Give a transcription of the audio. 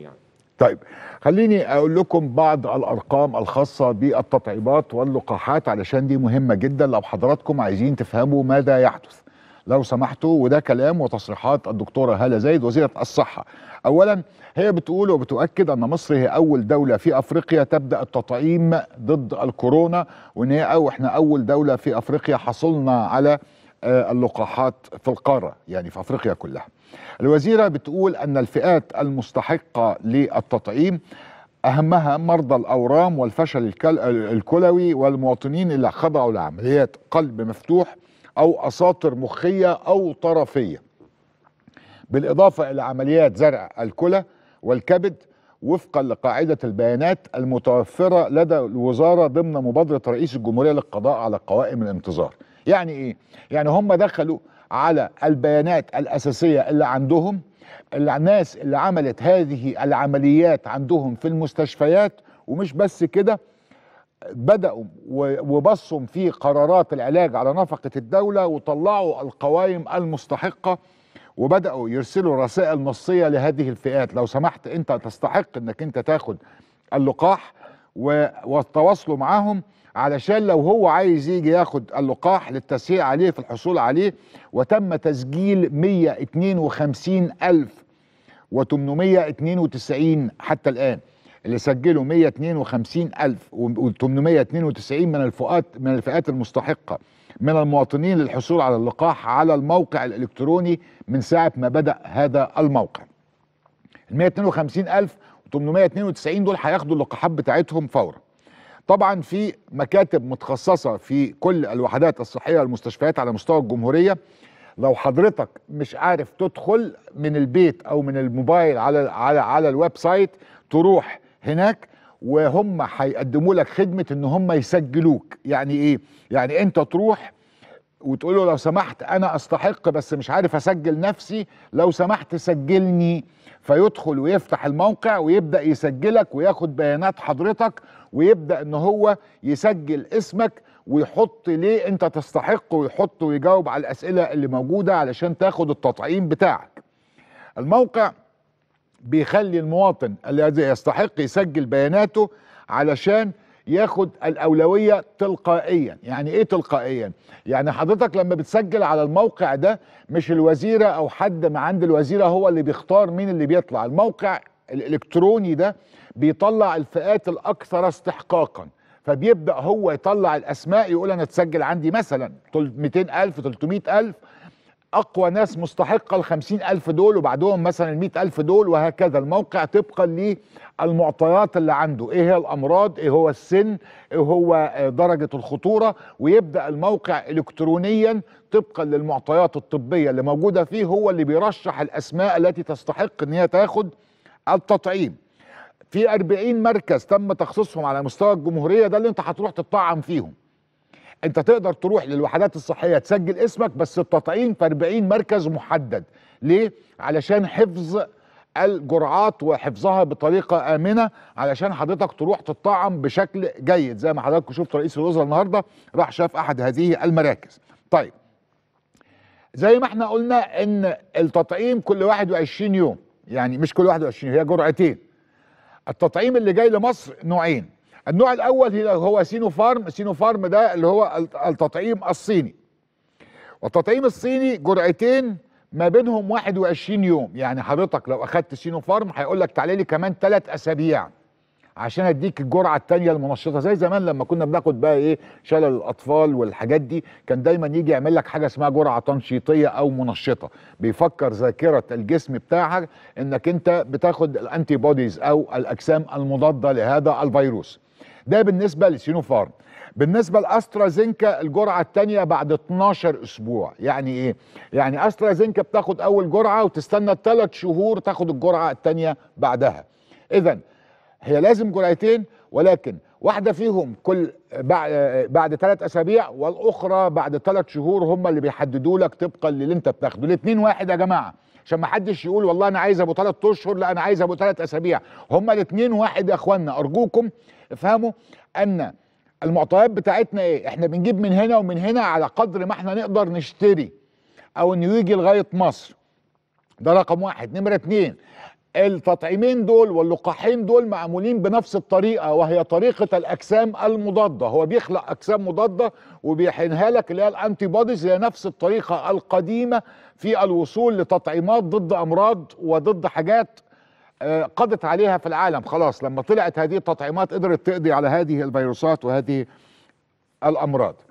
يعني طيب خليني اقول لكم بعض الارقام الخاصه بالتطعيمات واللقاحات علشان دي مهمه جدا لو حضراتكم عايزين تفهموا ماذا يحدث لو سمحتوا وده كلام وتصريحات الدكتوره هاله زايد وزيره الصحه اولا هي بتقول وبتؤكد ان مصر هي اول دوله في افريقيا تبدا التطعيم ضد الكورونا وان هي او احنا اول دوله في افريقيا حصلنا على آه، اللقاحات في القارة يعني في أفريقيا كلها الوزيرة بتقول أن الفئات المستحقة للتطعيم أهمها مرضى الأورام والفشل الكلوي والمواطنين اللي خضعوا لعمليات قلب مفتوح أو أساطر مخية أو طرفية بالإضافة إلى عمليات زرع الكلى والكبد وفقا لقاعدة البيانات المتوفرة لدى الوزارة ضمن مبادرة رئيس الجمهورية للقضاء على قوائم الانتظار يعني ايه يعني هم دخلوا على البيانات الاساسيه اللي عندهم الناس اللي عملت هذه العمليات عندهم في المستشفيات ومش بس كده بدأوا وبصوا في قرارات العلاج على نفقة الدولة وطلعوا القوائم المستحقة وبدأوا يرسلوا رسائل نصية لهذه الفئات لو سمحت أنت تستحق أنك أنت تاخد اللقاح وتواصلوا معاهم علشان لو هو عايز يجي ياخد اللقاح للتسهيل عليه في الحصول عليه وتم تسجيل 152000 و و892 حتى الآن اللي سجلوا 152000 و و892 من الفئات من الفئات المستحقة من المواطنين للحصول على اللقاح على الموقع الإلكتروني من ساعة ما بدأ هذا الموقع ال 152000 و و892 دول هياخدوا اللقاحات بتاعتهم فورا طبعا في مكاتب متخصصه في كل الوحدات الصحيه والمستشفيات على مستوى الجمهوريه لو حضرتك مش عارف تدخل من البيت او من الموبايل على على على الويب سايت تروح هناك وهم هيقدموا لك خدمه ان هم يسجلوك يعني ايه يعني انت تروح وتقول له لو سمحت انا استحق بس مش عارف اسجل نفسي لو سمحت سجلني فيدخل ويفتح الموقع ويبدا يسجلك وياخد بيانات حضرتك ويبدا ان هو يسجل اسمك ويحط ليه انت تستحق ويحط ويجاوب على الاسئله اللي موجوده علشان تاخد التطعيم بتاعك الموقع بيخلي المواطن الذي يستحق يسجل بياناته علشان ياخد الاولويه تلقائيا يعني ايه تلقائيا يعني حضرتك لما بتسجل على الموقع ده مش الوزيره او حد ما عند الوزيره هو اللي بيختار مين اللي بيطلع الموقع الالكتروني ده بيطلع الفئات الاكثر استحقاقا فبيبدا هو يطلع الاسماء يقول انا اتسجل عندي مثلا 200000 300000 أقوى ناس مستحقة الخمسين ألف دول وبعدهم مثلا المئة ألف دول وهكذا الموقع طبقا للمعطيات اللي عنده إيه هي الأمراض إيه هو السن إيه هو آه، درجة الخطورة ويبدأ الموقع إلكترونيا طبقا للمعطيات الطبية اللي موجودة فيه هو اللي بيرشح الأسماء التي تستحق أن هي تاخد التطعيم في 40 مركز تم تخصيصهم على مستوى الجمهورية ده اللي أنت هتروح تطعم فيهم انت تقدر تروح للوحدات الصحيه تسجل اسمك بس التطعيم في 40 مركز محدد ليه علشان حفظ الجرعات وحفظها بطريقه امنه علشان حضرتك تروح تطعم بشكل جيد زي ما حضراتكم شفتوا رئيس الوزراء النهارده راح شاف احد هذه المراكز طيب زي ما احنا قلنا ان التطعيم كل 21 يوم يعني مش كل 21 هي جرعتين التطعيم اللي جاي لمصر نوعين النوع الاول هو سينوفارم سينوفارم ده اللي هو التطعيم الصيني والتطعيم الصيني جرعتين ما بينهم 21 يوم يعني حضرتك لو اخدت سينوفارم هيقول لك تعالى لي كمان ثلاث اسابيع عشان اديك الجرعه الثانيه المنشطه زي زمان لما كنا بناخد بقى ايه شلل الاطفال والحاجات دي كان دايما يجي يعمل لك حاجه اسمها جرعه تنشيطيه او منشطه بيفكر ذاكره الجسم بتاعك انك انت بتاخد الانتي بوديز او الاجسام المضاده لهذا الفيروس ده بالنسبه لسينوفارم بالنسبه لاسترازينكا الجرعه الثانيه بعد 12 اسبوع يعني ايه يعني استرازينكا بتاخد اول جرعه وتستنى ثلاث شهور تاخد الجرعه الثانيه بعدها اذا هي لازم جرعتين ولكن واحدة فيهم كل بعد ثلاث أسابيع والأخرى بعد ثلاث شهور هم اللي بيحددوا لك طبقا للي أنت بتاخده الاثنين واحد يا جماعة عشان ما حدش يقول والله انا عايز ابو ثلاث اشهر لا انا عايز ابو ثلاث اسابيع هما الاثنين واحد يا اخوانا ارجوكم افهموا ان المعطيات بتاعتنا ايه احنا بنجيب من هنا ومن هنا على قدر ما احنا نقدر نشتري او انه يجي لغايه مصر ده رقم واحد نمره اتنين التطعيمين دول واللقاحين دول معمولين بنفس الطريقه وهي طريقه الاجسام المضاده هو بيخلق اجسام مضاده وبيحينها لك اللي هي الانتي بوديز هي نفس الطريقه القديمه في الوصول لتطعيمات ضد امراض وضد حاجات آه، قضت عليها في العالم خلاص لما طلعت هذه التطعيمات قدرت تقضي على هذه الفيروسات وهذه الامراض